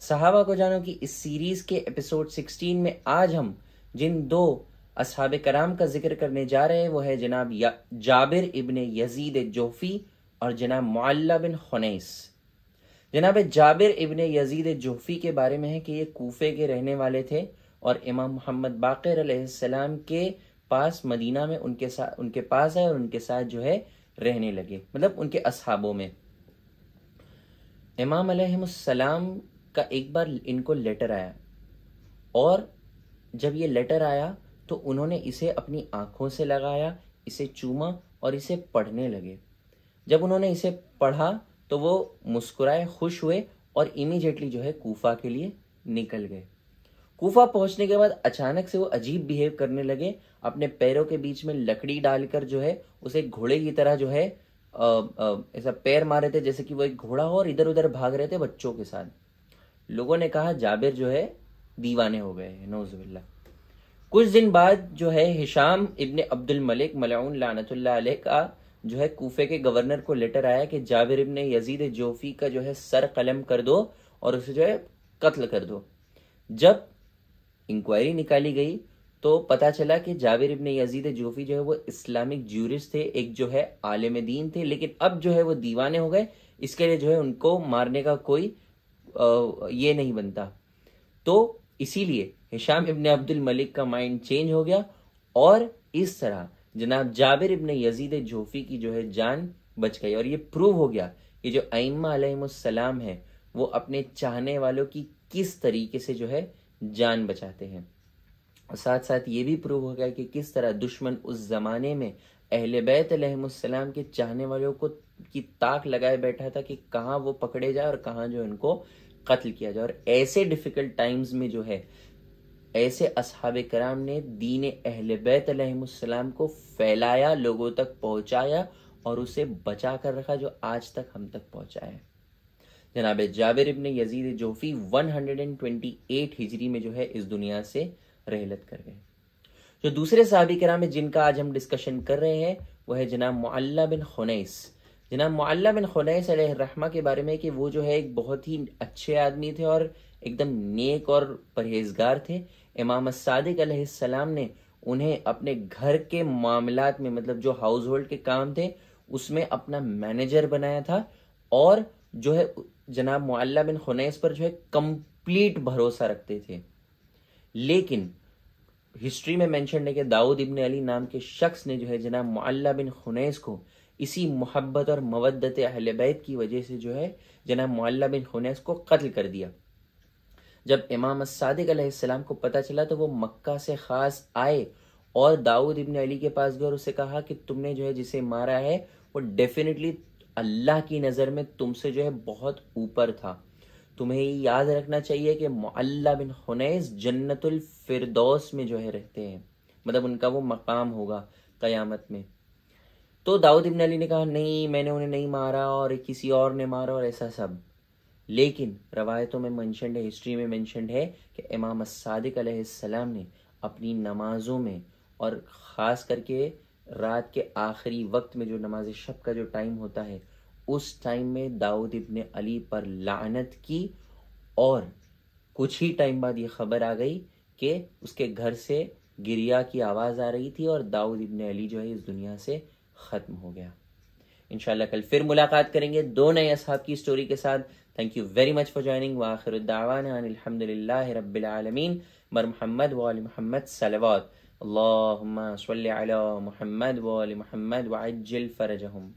सहाबा को जानो कि इस सीरीज़ के एपिसोड 16 में आज हम जिन दो असहाब कराम का जिक्र करने जा रहे हैं वो है जनाब जाबिर इबन यजीद जोफ़ी और जनाब मुल्ला बिन खुनैस जनाब जाबिर इबन यजीद जोफ़ी के बारे में है कि ये कोफे के रहने वाले थे और इमाम मोहम्मद बाकर के पास मदीना में उनके साथ उनके पास आए और उनके साथ जो है रहने लगे मतलब उनके असहाबों में इमाम का एक बार इनको लेटर आया और जब ये लेटर आया तो उन्होंने इसे अपनी आंखों से लगाया इसे चूमा और इसे पढ़ने लगे जब उन्होंने इसे पढ़ा तो वो मुस्कुराए खुश हुए और इमीजिएटली जो है कोफा के लिए निकल गए कोफा पहुंचने के बाद अचानक से वो अजीब बिहेव करने लगे अपने पैरों के बीच में लकड़ी डालकर जो है उसे घोड़े की तरह जो है ऐसा पैर मारे थे जैसे कि वो एक घोड़ा हो और इधर उधर भाग रहे थे बच्चों के साथ लोगों ने कहा जाबिर जो है दीवाने हो गए नौजबिल्ला कुछ दिन बाद जो है हिशाम इबन अब्दुल मलिक मलाउन लानतुल्ला का जो है कोफे के गवर्नर को लेटर आया कि जाबिर इबन यजीद जोफी का जो है सर कलम कर दो और उसे जो है कत्ल कर दो जब इंक्वायरी निकाली गई तो पता चला कि जाबिर इबन यजीद जोफी जो है वो इस्लामिक ज्यूरिस थे एक जो है आलम दीन थे लेकिन अब जो है वो दीवाने हो गए इसके लिए जो है उनको मारने का कोई ये नहीं बनता तो इसीलिए हिशाम इबन अब्दुल मलिक का माइंड चेंज हो गया और इस तरह जनाब जाबिर इबन यजीद जोफी की जो है जान बच गई और ये प्रूव हो गया कि जो अम्मा सलाम है वो अपने चाहने वालों की किस तरीके से जो है जान बचाते हैं और साथ साथ ये भी प्रूव हो गया कि किस तरह दुश्मन उस ज़माने में अहल बैत सलाम के चाहने वालों को की ताक लगाए बैठा था कि कहाँ वो पकड़े जाए और कहाँ जो इनको कत्ल किया जाए और ऐसे डिफिकल्ट टाइम्स में जो है ऐसे असहाब कराम ने दीन अहल बैतम को फैलाया लोगों तक पहुंचाया और उसे बचा कर रखा जो आज तक हम तक पहुंचा है जनाब जाबिर इबन यजीद जोफी 128 हिजरी में जो है इस दुनिया से रहलत कर गए जो दूसरे सहाबी कराम है जिनका आज हम डिस्कशन कर रहे हैं वह है जनाब मुल्ला बिन खुनैस जनाब मुल्ला बिन खुनैस रहमा के बारे में कि वो जो है एक बहुत ही अच्छे आदमी थे और एकदम नेक और परहेजगार थे इमाम सादिक सलाम ने उन्हें अपने घर के मामला में मतलब जो हाउस होल्ड के काम थे उसमें अपना मैनेजर बनाया था और जो है जनाब मुल्ला बिन खुनैस पर जो है कंप्लीट भरोसा रखते थे लेकिन हिस्ट्री में मेंशन है कि दाऊद इब्ने अली नाम के शख्स ने जो है जनाब मुल्ला बिन खुनैस को इसी मोहब्बत और मवदत अहल बैत की वजह से जो है जनाब मोल्ला बिन हुनैस को कत्ल कर दिया जब इमाम सादिक अलैहिस्सलाम को पता चला तो वो मक्का से ख़ास आए और दाऊद इबन अली के पास गए और उसे कहा कि तुमने जो है जिसे मारा है वो डेफिनेटली अल्लाह की नज़र में तुमसे जो है बहुत ऊपर था तुम्हें याद रखना चाहिए कि मोल्ला बिन हुनैस जन्नतुल फिरदौस में जो है रहते हैं मतलब उनका वो मकाम होगा क़यामत में तो दाऊद इब्न अली ने कहा नहीं मैंने उन्हें नहीं मारा और किसी और ने मारा और ऐसा सब लेकिन रवायतों में मैंशनड है हिस्ट्री में मैंशन है कि इमाम सादिक सलाम ने अपनी नमाज़ों में और ख़ास करके रात के आखिरी वक्त में जो नमाज शब का जो टाइम होता है उस टाइम में दाऊद इबन अली पर लानत की और कुछ ही टाइम बाद ये खबर आ गई कि उसके घर से गिरिया की आवाज़ आ रही थी और दाऊद इब्न अली जो है इस दुनिया से ख़त्म हो गया इन कल फिर मुलाकात करेंगे दो नए असहाब की स्टोरी के साथ thank you very much for joining वाखिरदावानहमदिल्ला रबालमीन मर महमद वाल महमद सलवात अल्लाह महमद वाल महमद वाजल फ़रजहम